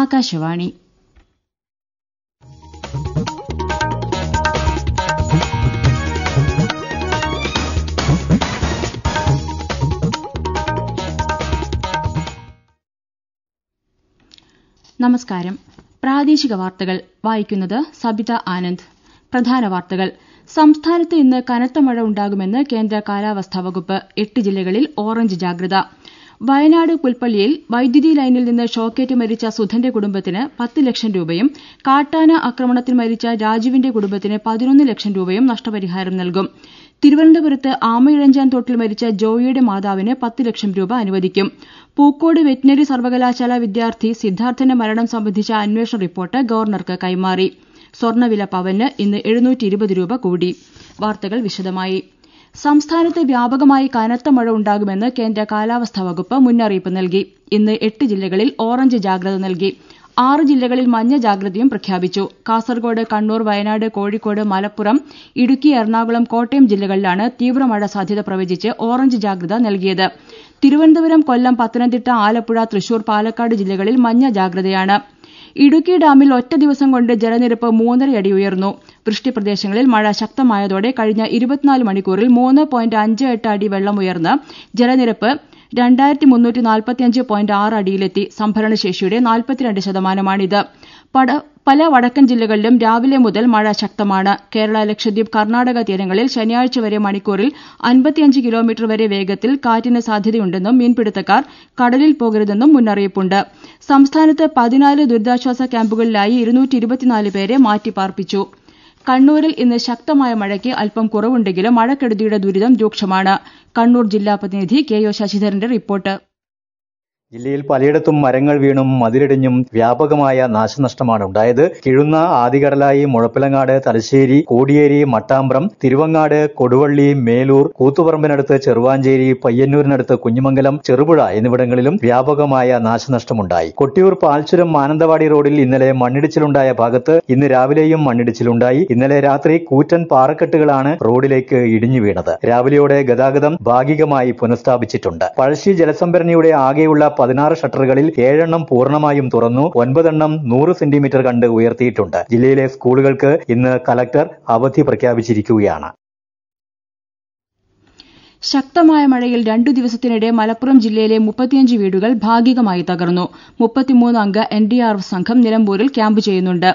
ആകാശവാണി നമസ്കാരം പ്രാദേശിക വാർത്തകൾ വായിക്കുന്നത് സബിത ആനന്ദ് പ്രധാന വാർത്തകൾ സംസ്ഥാനത്ത് ഇന്ന് കനത്ത മഴ ഉണ്ടാകുമെന്ന് കേന്ദ്ര കാലാവസ്ഥാ വകുപ്പ് എട്ട് ജില്ലകളിൽ ഓറഞ്ച് ജാഗ്രത വയനാട് പുൽപ്പള്ളിയിൽ വൈദ്യുതി ലൈനിൽ നിന്ന് ഷോക്കേറ്റ് മരിച്ച സുധന്റെ കുടുംബത്തിന് പത്ത് ലക്ഷം രൂപയും കാട്ടാന ആക്രമണത്തിൽ മരിച്ച രാജുവിന്റെ കുടുംബത്തിന് പതിനൊന്ന് ലക്ഷം രൂപയും നഷ്ടപരിഹാരം നൽകും തിരുവനന്തപുരത്ത് ആമയിഴഞ്ചാൻ തോട്ടിൽ മരിച്ച ജോയിയുടെ മാതാവിന് പത്ത് ലക്ഷം രൂപ അനുവദിക്കും പൂക്കോട് വെറ്റിനറി സർവകലാശാല വിദ്യാർത്ഥി സിദ്ധാർത്ഥന്റെ മരണം സംബന്ധിച്ച അന്വേഷണ റിപ്പോർട്ട് ഗവർണർക്ക് കൈമാറി സ്വർണവില പവന് ഇന്ന് എഴുന്നൂറ്റി രൂപ കൂടി വാർത്തകൾ വിശദമായി സംസ്ഥാനത്ത് വ്യാപകമായി കനത്ത മഴ ഉണ്ടാകുമെന്ന് കേന്ദ്ര കാലാവസ്ഥാ വകുപ്പ് മുന്നറിയിപ്പ് നൽകി ഇന്ന് എട്ട് ജില്ലകളിൽ ഓറഞ്ച് ജാഗ്രത നൽകി ആറ് ജില്ലകളിൽ മഞ്ഞ ജാഗ്രതയും പ്രഖ്യാപിച്ചു കാസർകോട് കണ്ണൂർ വയനാട് കോഴിക്കോട് മലപ്പുറം ഇടുക്കി എറണാകുളം കോട്ടയം ജില്ലകളിലാണ് തീവ്രമഴ സാധ്യത പ്രവചിച്ച് ഓറഞ്ച് ജാഗ്രത നൽകിയത് തിരുവനന്തപുരം കൊല്ലം പത്തനംതിട്ട ആലപ്പുഴ തൃശൂർ പാലക്കാട് ജില്ലകളിൽ മഞ്ഞ ജാഗ്രതയാണ്ട് ഇടുക്കി ഡാമിൽ ഒറ്റ ദിവസം കൊണ്ട് ജലനിരപ്പ് മൂന്നരയടി ഉയർന്നു വൃഷ്ടിപ്രദേശങ്ങളിൽ മഴ ശക്തമായതോടെ കഴിഞ്ഞ ഇരുപത്തിനാല് മണിക്കൂറിൽ മൂന്ന് പോയിന്റ് അഞ്ച് എട്ട് അടി വെള്ളം ഉയർന്ന് ജലനിരപ്പ് രണ്ടായിരത്തി മുന്നൂറ്റി നാൽപ്പത്തിയഞ്ച് പോയിന്റ് ആറ് അടിയിലെത്തി സംഭരണശേഷിയുടെ നാൽപ്പത്തിരണ്ട് ശതമാനമാണിത് പല വടക്കൻ ജില്ലകളിലും രാവിലെ മുതൽ മഴ ശക്തമാണ് കേരള ലക്ഷദ്വീപ് കർണാടക തീരങ്ങളിൽ ശനിയാഴ്ച വരെ മണിക്കൂറിൽ അൻപത്തിയഞ്ച് കിലോമീറ്റർ വരെ വേഗത്തിൽ കാറ്റിന് സാധ്യതയുണ്ടെന്നും മീൻപിടുത്തക്കാർ കടലിൽ പോകരുതെന്നും മുന്നറിയിപ്പുണ്ട് സംസ്ഥാനത്ത് പതിനാല് ദുരിതാശ്വാസ ക്യാമ്പുകളിലായി പേരെ മാറ്റിപ്പാർപ്പിച്ചു കണ്ണൂരിൽ ഇന്ന് ശക്തമായ മഴയ്ക്ക് അല്പം കുറവുണ്ടെങ്കിലും മഴക്കെടുതിയുടെ ദുരിതം രൂക്ഷമാണ് കണ്ണൂർ ജില്ലാ പ്രതിനിധി കെ ഒ ശശിധരന്റെ റിപ്പോർട്ട് ജില്ലയിൽ പലയിടത്തും മരങ്ങൾ വീണും മതിലിടിഞ്ഞും വ്യാപകമായ നാശനഷ്ടമാണ് ഉണ്ടായത് കിഴുന്ന ആദികടലായി മുഴപ്പിലങ്ങാട് തലശ്ശേരി കോടിയേരി മട്ടാമ്പ്രം തിരുവങ്ങാട് കൊടുവള്ളി മേലൂർ കൂത്തുപറമ്പിനടുത്ത് ചെറുവാഞ്ചേരി പയ്യന്നൂരിനടുത്ത് കുഞ്ഞിമംഗലം ചെറുപുഴ എന്നിവിടങ്ങളിലും വ്യാപകമായ നാശനഷ്ടമുണ്ടായി കൊട്ടിയൂർ പാൽച്ചുരം മാനന്തവാടി റോഡിൽ ഇന്നലെ മണ്ണിടിച്ചിലുണ്ടായ ഭാഗത്ത് ഇന്ന് രാവിലെയും മണ്ണിടിച്ചിലുണ്ടായി ഇന്നലെ രാത്രി കൂറ്റൻ പാറക്കെട്ടുകളാണ് റോഡിലേക്ക് ഇടിഞ്ഞു വീണത് രാവിലെയോടെ ഗതാഗതം ഭാഗികമായി പുനഃസ്ഥാപിച്ചിട്ടുണ്ട് പഴശ്ശി ജലസംഭരണിയുടെ ആകെയുള്ള പതിനാറ് ഷട്ടറുകളിൽ ഏഴെണ്ണം പൂർണ്ണമായും തുറന്നു ഒൻപതെണ്ണം നൂറ് സെന്റിമീറ്റർ കണ്ട് ഉയർത്തിയിട്ടുണ്ട് ജില്ലയിലെ സ്കൂളുകൾക്ക് ഇന്ന് കലക്ടർ അവധി പ്രഖ്യാപിച്ചിരിക്കുകയാണ് ശക്തമായ മഴയിൽ രണ്ടു ദിവസത്തിനിടെ മലപ്പുറം ജില്ലയിലെ മുപ്പത്തിയഞ്ച് വീടുകൾ ഭാഗികമായി തകർന്നു മുപ്പത്തിമൂന്ന് അംഗ എൻ ഡി ആർ എഫ് സംഘം നിലമ്പൂരിൽ ക്യാമ്പ് ചെയ്യുന്നുണ്ട്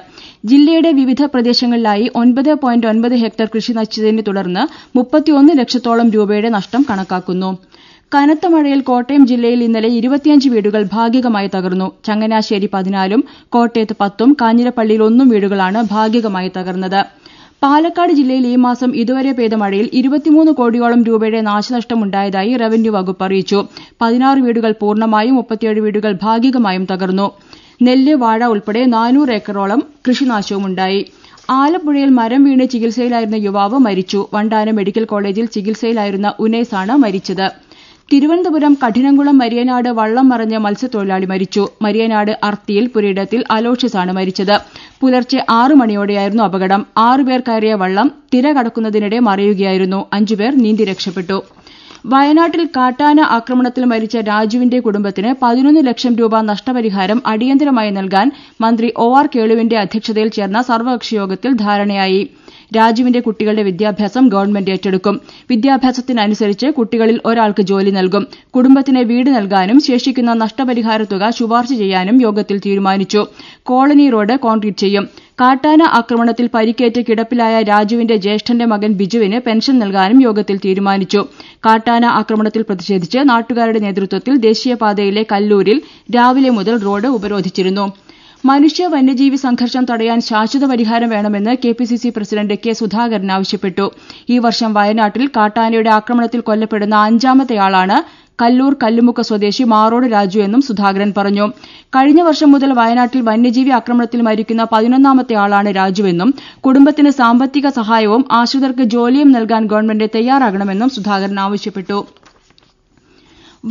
ജില്ലയുടെ വിവിധ പ്രദേശങ്ങളിലായി ഒൻപത് പോയിന്റ് ഒൻപത് ഹെക്ടർ കൃഷി നശിച്ചതിനെ തുടർന്ന് മുപ്പത്തിയൊന്ന് ലക്ഷത്തോളം രൂപയുടെ നഷ്ടം കണക്കാക്കുന്നു കനത്ത മഴയിൽ കോട്ടയം ജില്ലയിൽ ഇന്നലെ ഇരുപത്തിയഞ്ച് വീടുകൾ ഭാഗികമായി തകർന്നു ചങ്ങനാശ്ശേരി പതിനാലും കോട്ടയത്ത് പത്തും കാഞ്ഞിരപ്പള്ളിയിൽ ഒന്നും വീടുകളാണ് ഭാഗികമായി തകർന്നത് പാലക്കാട് ജില്ലയിൽ ഈ മാസം ഇതുവരെ പെയ്ത മഴയിൽ ഇരുപത്തിമൂന്ന് കോടിയോളം രൂപയുടെ നാശനഷ്ടമുണ്ടായതായി റവന്യൂ വകുപ്പ് അറിയിച്ചു പതിനാറ് വീടുകൾ പൂർണ്ണമായും മുപ്പത്തിയേഴ് വീടുകൾ ഭാഗികമായും തകർന്നു നെല്ല് വാഴ ഉൾപ്പെടെ നാനൂറ് ഏക്കറോളം കൃഷിനാശവുമുണ്ടായി ആലപ്പുഴയിൽ മരം വീണ് ചികിത്സയിലായിരുന്ന യുവാവ് മരിച്ചു വണ്ടാനം മെഡിക്കൽ കോളേജിൽ ചികിത്സയിലായിരുന്ന ഉനൈസാണ് മരിച്ചത് തിരുവനന്തപുരം കഠിനംകുളം മരിയനാട് വള്ളം മറിഞ്ഞ് മത്സ്യത്തൊഴിലാളി മരിച്ചു മരിയനാട് അർത്തിയിൽ പുരയിടത്തിൽ അലോഷ്യസാണ് മരിച്ചത് പുലർച്ചെ ആറ് മണിയോടെയായിരുന്നു അപകടം ആറുപേർ കയറിയ വള്ളം തിര കടക്കുന്നതിനിടെ മറിയുകയായിരുന്നു അഞ്ചുപേർ നീന്തി രക്ഷപ്പെട്ടു വയനാട്ടിൽ കാട്ടാന ആക്രമണത്തിൽ മരിച്ച രാജുവിന്റെ കുടുംബത്തിന് പതിനൊന്ന് ലക്ഷം രൂപ നഷ്ടപരിഹാരം അടിയന്തരമായി നൽകാൻ മന്ത്രി ഒ ആർ കേളുവിന്റെ അധ്യക്ഷതയിൽ ചേർന്ന സർവകക്ഷിയോഗത്തിൽ ധാരണയായി രാജുവിന്റെ കുട്ടികളുടെ വിദ്യാഭ്യാസം ഗവൺമെന്റ് ഏറ്റെടുക്കും വിദ്യാഭ്യാസത്തിനനുസരിച്ച് കുട്ടികളിൽ ഒരാൾക്ക് ജോലി നൽകും കുടുംബത്തിന് വീട് നൽകാനും ശേഷിക്കുന്ന നഷ്ടപരിഹാരത്തുക ശുപാർശ ചെയ്യാനും യോഗത്തിൽ തീരുമാനിച്ചു കോളനി റോഡ് കോൺക്രീറ്റ് ചെയ്യും കാട്ടാന ആക്രമണത്തിൽ പരിക്കേറ്റ് കിടപ്പിലായ രാജുവിന്റെ ജ്യേഷ്ഠന്റെ മകൻ ബിജുവിന് പെൻഷൻ നൽകാനും യോഗത്തിൽ തീരുമാനിച്ചു കാട്ടാന ആക്രമണത്തിൽ പ്രതിഷേധിച്ച് നാട്ടുകാരുടെ നേതൃത്വത്തിൽ ദേശീയപാതയിലെ കല്ലൂരിൽ രാവിലെ മുതൽ റോഡ് ഉപരോധിച്ചിരുന്നു മനുഷ്യ വന്യജീവി സംഘർഷം തടയാൻ ശാശ്വത പരിഹാരം വേണമെന്ന് K P C C president K Sudhakaran ആവശ്യപ്പെട്ടു ഈ വർഷം വയനാട്ടിൽ കാട്ടാനയുടെ ആക്രമണത്തിൽ കൊല്ലപ്പെടുന്ന അഞ്ചാമത്തെയാളാണ് കല്ലൂർ കല്ലുമുക്ക സ്വദേശി മാറോട് രാജു എന്നും സുധാകരൻ പറഞ്ഞു കഴിഞ്ഞ വർഷം മുതൽ വയനാട്ടിൽ വന്യജീവി ആക്രമണത്തിൽ മരിക്കുന്ന ആളാണ് രാജുവെന്നും കുടുംബത്തിന് സാമ്പത്തിക സഹായവും ആശ്രിതർക്ക് ജോലിയും നൽകാൻ ഗവൺമെന്റ് തയ്യാറാകണമെന്നും സുധാകരൻ ആവശ്യപ്പെട്ടു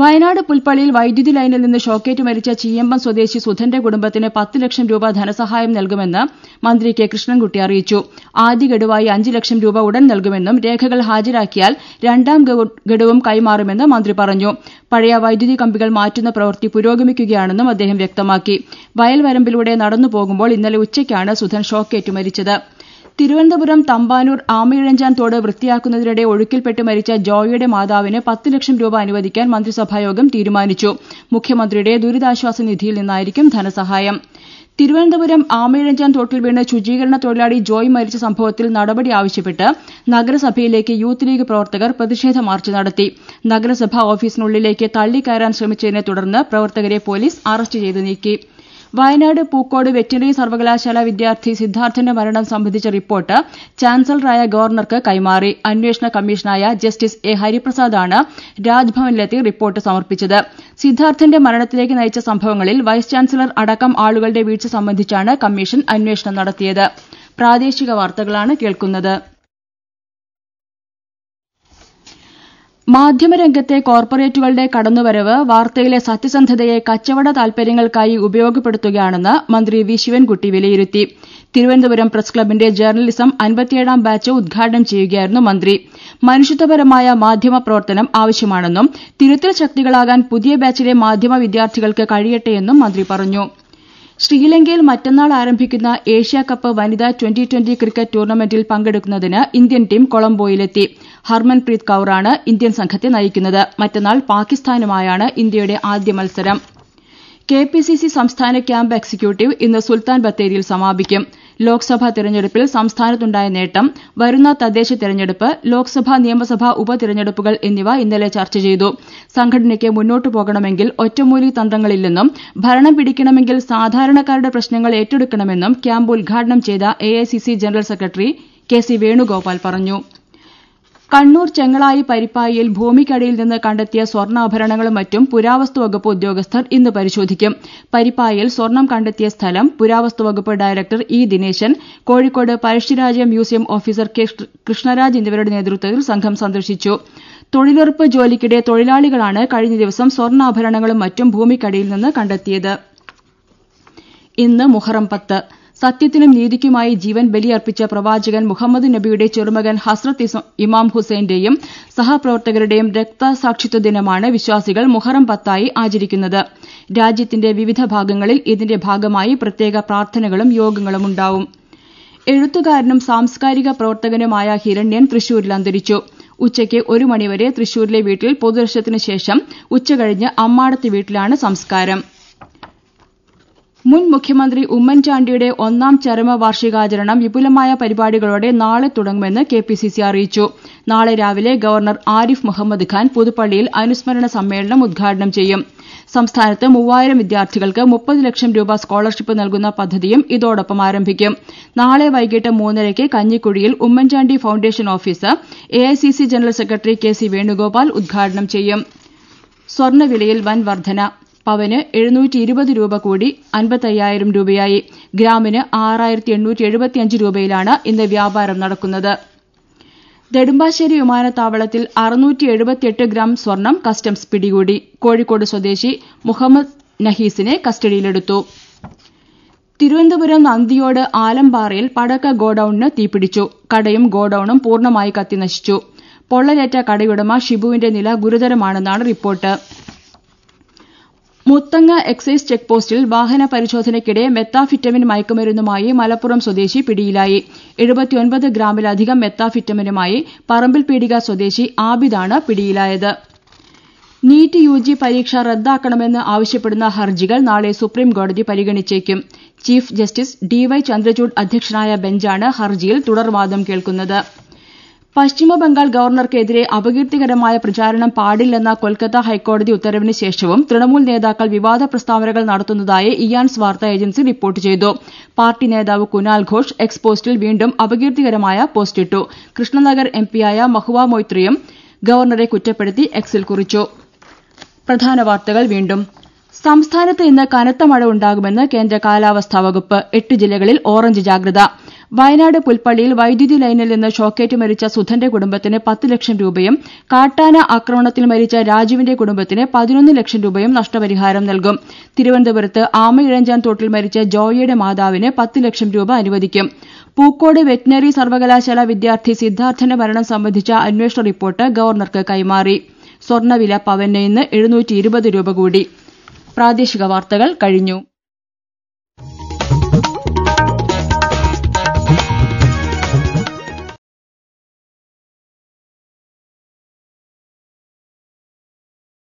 വയനാട് പുൽപ്പള്ളിയിൽ വൈദ്യുതി ലൈനിൽ നിന്ന് ഷോക്കേറ്റ് മരിച്ച ചീയമ്പം സ്വദേശി സുധന്റെ കുടുംബത്തിന് പത്ത് ലക്ഷം രൂപ ധനസഹായം നൽകുമെന്ന് മന്ത്രി കെ കൃഷ്ണൻകുട്ടി അറിയിച്ചു ആദ്യഗഡുവായി അഞ്ച് ലക്ഷം രൂപ ഉടൻ നൽകുമെന്നും രേഖകൾ ഹാജരാക്കിയാൽ രണ്ടാം ഗഡുവും കൈമാറുമെന്ന് മന്ത്രി പറഞ്ഞു പഴയ വൈദ്യുതി കമ്പികൾ മാറ്റുന്ന പ്രവൃത്തി പുരോഗമിക്കുകയാണെന്നും അദ്ദേഹം വ്യക്തമാക്കി വയൽവരമ്പിലൂടെ നടന്നുപോകുമ്പോൾ ഇന്നലെ ഉച്ചയ്ക്കാണ് സുധൻ ഷോക്കേറ്റ് മരിച്ചത് തിരുവനന്തപുരം തമ്പാനൂർ ആമയിഴഞ്ചാൻ തോട് വൃത്തിയാക്കുന്നതിനിടെ ഒഴുക്കിൽപ്പെട്ട് മരിച്ച ജോയിയുടെ മാതാവിന് പത്ത് ലക്ഷം രൂപ അനുവദിക്കാൻ മന്ത്രിസഭായോഗം തീരുമാനിച്ചു മുഖ്യമന്ത്രിയുടെ ദുരിതാശ്വാസ നിധിയിൽ നിന്നായിരിക്കും ധനസഹായം തിരുവനന്തപുരം ആമയിഴഞ്ചാൻ തോട്ടിൽ വീണ് ശുചീകരണ തൊഴിലാളി ജോയ് മരിച്ച സംഭവത്തിൽ നടപടി ആവശ്യപ്പെട്ട് നഗരസഭയിലേക്ക് യൂത്ത് ലീഗ് പ്രവർത്തകർ പ്രതിഷേധ മാർച്ച് നടത്തി നഗരസഭാ ഓഫീസിനുള്ളിലേക്ക് തള്ളിക്കയറാൻ ശ്രമിച്ചതിനെ തുടർന്ന് പ്രവർത്തകരെ പോലീസ് അറസ്റ്റ് ചെയ്തു നീക്കി വയനാട് പൂക്കോട് വെറ്റിനറി സർവകലാശാല വിദ്യാർത്ഥി സിദ്ധാർത്ഥിന്റെ മരണം സംബന്ധിച്ച റിപ്പോർട്ട് ചാൻസലറായ ഗവർണർക്ക് കൈമാറി അന്വേഷണ കമ്മീഷനായ ജസ്റ്റിസ് എ ഹരിപ്രസാദാണ് രാജ്ഭവനിലെത്തി റിപ്പോർട്ട് സമർപ്പിച്ചത് സിദ്ധാർത്ഥിന്റെ മരണത്തിലേക്ക് നയിച്ച സംഭവങ്ങളിൽ വൈസ് ചാൻസലർ അടക്കം ആളുകളുടെ വീഴ്ച സംബന്ധിച്ചാണ് കമ്മീഷൻ അന്വേഷണം നടത്തിയത് പ്രാദേശിക വാർത്തകളാണ് കേൾക്കുന്നത് മാധ്യമരംഗത്തെ കോർപ്പറേറ്റുകളുടെ കടന്നുവരവ് വാർത്തയിലെ സത്യസന്ധതയെ കച്ചവട താൽപര്യങ്ങൾക്കായി ഉപയോഗപ്പെടുത്തുകയാണെന്ന് മന്ത്രി വി ശിവൻകുട്ടി വിലയിരുത്തി തിരുവനന്തപുരം ക്ലബ്ബിന്റെ ജേർണലിസം അൻപത്തിയേഴാം ബാച്ച് ഉദ്ഘാടനം ചെയ്യുകയായിരുന്നു മന്ത്രി മനുഷ്യത്വപരമായ മാധ്യമ പ്രവർത്തനം ആവശ്യമാണെന്നും തിരുത്തൽ ശക്തികളാകാൻ പുതിയ ബാച്ചിലെ മാധ്യമ വിദ്യാർത്ഥികൾക്ക് കഴിയട്ടെയെന്നും മന്ത്രി പറഞ്ഞു ശ്രീലങ്കയിൽ മറ്റന്നാൾ ആരംഭിക്കുന്ന ഏഷ്യാകപ്പ് വനിതാ ട്വന്റി ട്വന്റി ക്രിക്കറ്റ് ടൂർണമെന്റിൽ പങ്കെടുക്കുന്നതിന് ഇന്ത്യൻ ടീം കൊളംബോയിലെത്തി ഹർമൻപ്രീത് കൌറാണ് ഇന്ത്യൻ സംഘത്തെ നയിക്കുന്നത് മറ്റന്നാൾ പാകിസ്ഥാനുമായാണ് ഇന്ത്യയുടെ ആദ്യ മത്സരം കെ പി സി സി സംസ്ഥാന ക്യാമ്പ് എക്സിക്യൂട്ടീവ് ഇന്ന് സുൽത്താൻ ബത്തേരിയിൽ സമാപിക്കും ലോക്സഭാ തെരഞ്ഞെടുപ്പിൽ സംസ്ഥാനത്തുണ്ടായ നേട്ടം വരുന്ന തദ്ദേശ തെരഞ്ഞെടുപ്പ് ലോക്സഭാ നിയമസഭാ ഉപതെരഞ്ഞെടുപ്പുകൾ എന്നിവ ഇന്നലെ ചർച്ച ചെയ്തു സംഘടനയ്ക്ക് മുന്നോട്ടു പോകണമെങ്കിൽ ഒറ്റമൂലി തന്ത്രങ്ങളില്ലെന്നും ഭരണം പിടിക്കണമെങ്കിൽ സാധാരണക്കാരുടെ പ്രശ്നങ്ങൾ ഏറ്റെടുക്കണമെന്നും ക്യാമ്പ് ഉദ്ഘാടനം ചെയ്ത A I C C general secretary K C Venugopal പറഞ്ഞു കണ്ണൂർ ചെങ്ങളായി പരിപ്പായിയിൽ ഭൂമിക്കടിയിൽ നിന്ന് കണ്ടെത്തിയ സ്വർണ്ണാഭരണങ്ങളും മറ്റും വകുപ്പ് ഉദ്യോഗസ്ഥർ ഇന്ന് പരിശോധിക്കും പരിപ്പായിൽ സ്വർണം കണ്ടെത്തിയ സ്ഥലം പുരാവസ്തു വകുപ്പ് director E Dineshan Kozhikode Pazhassiraja museum officer K Krishnaraj എന്നിവരുടെ നേതൃത്വത്തിൽ സംഘം സന്ദർശിച്ചു തൊഴിലുറപ്പ് ജോലിക്കിടെ തൊഴിലാളികളാണ് കഴിഞ്ഞ ദിവസം സ്വർണ്ണാഭരണങ്ങളും മറ്റും ഭൂമിക്കടിയിൽ നിന്ന് കണ്ടെത്തിയത് ഇന്ന് മുഹറം പത്ത് സത്യത്തിനും നീതിക്കുമായി ജീവൻ ബലിയർപ്പിച്ച പ്രവാചകൻ മുഹമ്മദ് നബിയുടെ ചെറുമകൻ ഹസ്രത്ത് ഇമാം ഹുസൈന്റെയും സഹപ്രവർത്തകരുടെയും രക്തസാക്ഷിത്വ ദിനമാണ് വിശ്വാസികൾ മുഹറം പത്തായി ആചരിക്കുന്നത് രാജ്യത്തിന്റെ വിവിധ ഭാഗങ്ങളിൽ ഇതിന്റെ ഭാഗമായി പ്രത്യേക പ്രാർത്ഥനകളും യോഗങ്ങളും ഉണ്ടാവും എഴുത്തുകാരനും സാംസ്കാരിക പ്രവർത്തകനുമായ ഹിരണ്യൻ തൃശൂരിൽ അന്തരിച്ചു ഉച്ചയ്ക്ക് ഒരു മണിവരെ തൃശൂരിലെ വീട്ടിൽ പൊതുദർശനത്തിനു ശേഷം ഉച്ചകഴിഞ്ഞ് അമ്മാടത്ത് വീട്ടിലാണ് സംസ്കാരം മുൻ മുഖ്യമന്ത്രി ഉമ്മൻചാണ്ടിയുടെ ഒന്നാം ചരമ വാർഷികാചരണം വിപുലമായ പരിപാടികളോടെ നാളെ തുടങ്ങുമെന്ന് കെ പി സി സി അറിയിച്ചു നാളെ രാവിലെ ഗവർണർ ആരിഫ് മുഹമ്മദ് ഖാൻ പുതുപ്പള്ളിയിൽ അനുസ്മരണ സമ്മേളനം ഉദ്ഘാടനം ചെയ്യും സംസ്ഥാനത്ത് മൂവായിരം വിദ്യാർത്ഥികൾക്ക് മുപ്പത് ലക്ഷം രൂപ സ്കോളർഷിപ്പ് നൽകുന്ന പദ്ധതിയും ഇതോടൊപ്പം ആരംഭിക്കും നാളെ വൈകിട്ട് മൂന്നരയ്ക്ക് കഞ്ഞിക്കുഴിയിൽ Oommen Chandy foundation office A general secretary K C Venugopal ഉദ്ഘാടനം ചെയ്യും സ്വർണ്ണവിലയിൽ വൻ വർധന പവന് എഴുന്നൂറ്റി ഇരുപത് രൂപ കൂടി അൻപത്തയ്യായിരം രൂപയായി ഗ്രാമിന് ആറായിരത്തി എണ്ണൂറ്റി എഴുപത്തിയഞ്ച് രൂപയിലാണ് ഇന്ന് വ്യാപാരം നടക്കുന്നത് നെടുമ്പാശ്ശേരി വിമാനത്താവളത്തിൽ അറുന്നൂറ്റി എഴുപത്തിയെട്ട് ഗ്രാം സ്വർണം കസ്റ്റംസ് പിടികൂടി കോഴിക്കോട് സ്വദേശി മുഹമ്മദ് നഹീസിനെ കസ്റ്റഡിയിലെടുത്തു തിരുവനന്തപുരം നന്ദിയോട് ആലമ്പാറയിൽ പടക്ക ഗോഡൌണിന് തീപിടിച്ചു കടയും ഗോഡൌണും പൂർണ്ണമായി കത്തിനശിച്ചു പൊള്ളലേറ്റ കടയുടമ ഷിബുവിന്റെ നില ഗുരുതരമാണെന്നാണ് റിപ്പോർട്ട് മുത്തങ്ങ എക്സൈസ് ചെക്ക് പോസ്റ്റിൽ വാഹന പരിശോധനയ്ക്കിടെ മെത്താഫിറ്റമിൻ മയക്കുമരുന്നുമായി മലപ്പുറം സ്വദേശി പിടിയിലായി ഗ്രാമിലധികം മെത്താഫിറ്റമിനുമായി പീടിക സ്വദേശി ആബിദാണ് പിടിയിലായത് നീറ്റ് യു ജി പരീക്ഷ റദ്ദാക്കണമെന്ന് ആവശ്യപ്പെടുന്ന ഹർജികൾ നാളെ സുപ്രീംകോടതി പരിഗണിച്ചേക്കും chief justice D Y Chandrachud അധ്യക്ഷനായ ബെഞ്ചാണ് ഹർജിയിൽ തുടർവാദം കേൾക്കുന്നത് പശ്ചിമബംഗാൾ ഗവർണർക്കെതിരെ അപകീർത്തികരമായ പ്രചാരണം പാടില്ലെന്ന കൊൽക്കത്ത ഹൈക്കോടതി ഉത്തരവിന് ശേഷവും തൃണമൂൽ നേതാക്കൾ വിവാദ പ്രസ്താവനകൾ നടത്തുന്നതായി ഇയാൻസ് വാർത്താ ഏജൻസി റിപ്പോർട്ട് ചെയ്തു പാർട്ടി നേതാവ് കുനാൽ ഘോഷ് എക്സ് പോസ്റ്റിൽ വീണ്ടും അപകീർത്തികരമായ പോസ്റ്റിട്ടു കൃഷ്ണനഗർ പിയായ മഹുവ മൊയ്ത്രിയും ഗവർണറെ കുറ്റപ്പെടുത്തി എക്സിൽ കുറിച്ചു സംസ്ഥാനത്ത് ഇന്ന് കനത്ത മഴ ഉണ്ടാകുമെന്ന് കേന്ദ്ര കാലാവസ്ഥാ വകുപ്പ് എട്ട് ജില്ലകളിൽ ഓറഞ്ച് ജാഗ്രത വയനാട് പുൽപ്പള്ളിയിൽ വൈദ്യുതി ലൈനിൽ നിന്ന് ഷോക്കേറ്റ് മരിച്ച സുധന്റെ കുടുംബത്തിന് പത്ത് ലക്ഷം രൂപയും കാട്ടാന ആക്രമണത്തിൽ മരിച്ച രാജുവിന്റെ കുടുംബത്തിന് പതിനൊന്ന് ലക്ഷം രൂപയും നഷ്ടപരിഹാരം നൽകും തിരുവനന്തപുരത്ത് ആമയിഴഞ്ചാൻ തോട്ടിൽ മരിച്ച ജോയിയുടെ മാതാവിന് പത്ത് ലക്ഷം രൂപ അനുവദിക്കും പൂക്കോട് വെറ്റിനറി സർവകലാശാല വിദ്യാർത്ഥി സിദ്ധാർത്ഥന്റെ മരണം സംബന്ധിച്ച അന്വേഷണ റിപ്പോർട്ട് ഗവർണർക്ക് കൈമാറി സ്വർണവില പവന് ഇന്ന് എഴുന്നൂറ്റി രൂപ കൂടി പ്രാദേശിക വാർത്തകൾ കഴിഞ്ഞു